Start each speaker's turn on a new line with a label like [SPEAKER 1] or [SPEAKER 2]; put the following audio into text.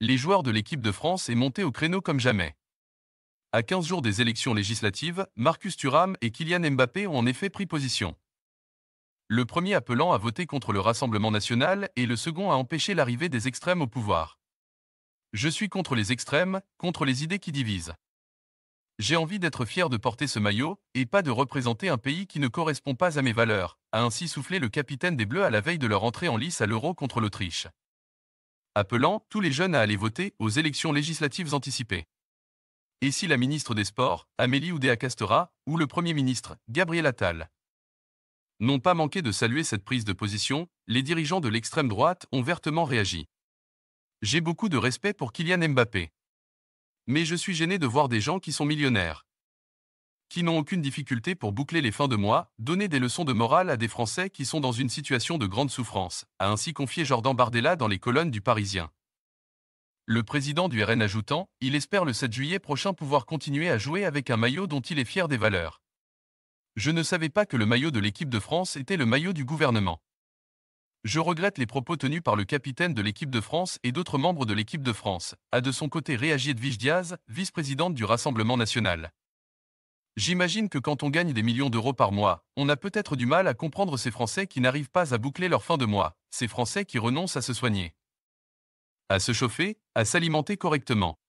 [SPEAKER 1] les joueurs de l'équipe de France est monté au créneau comme jamais. À 15 jours des élections législatives, Marcus Thuram et Kylian Mbappé ont en effet pris position. Le premier appelant à voter contre le Rassemblement national et le second à empêcher l'arrivée des extrêmes au pouvoir. Je suis contre les extrêmes, contre les idées qui divisent. J'ai envie d'être fier de porter ce maillot, et pas de représenter un pays qui ne correspond pas à mes valeurs, a ainsi soufflé le capitaine des Bleus à la veille de leur entrée en lice à l'Euro contre l'Autriche appelant tous les jeunes à aller voter aux élections législatives anticipées. Et si la ministre des Sports, Amélie Oudéa-Castera, ou le Premier ministre, Gabriel Attal N'ont pas manqué de saluer cette prise de position, les dirigeants de l'extrême droite ont vertement réagi. J'ai beaucoup de respect pour Kylian Mbappé. Mais je suis gêné de voir des gens qui sont millionnaires qui n'ont aucune difficulté pour boucler les fins de mois, donner des leçons de morale à des Français qui sont dans une situation de grande souffrance, a ainsi confié Jordan Bardella dans les colonnes du Parisien. Le président du RN ajoutant, il espère le 7 juillet prochain pouvoir continuer à jouer avec un maillot dont il est fier des valeurs. Je ne savais pas que le maillot de l'équipe de France était le maillot du gouvernement. Je regrette les propos tenus par le capitaine de l'équipe de France et d'autres membres de l'équipe de France, a de son côté réagi Edwige Diaz, vice-présidente du Rassemblement national. J'imagine que quand on gagne des millions d'euros par mois, on a peut-être du mal à comprendre ces Français qui n'arrivent pas à boucler leur fin de mois, ces Français qui renoncent à se soigner, à se chauffer, à s'alimenter correctement.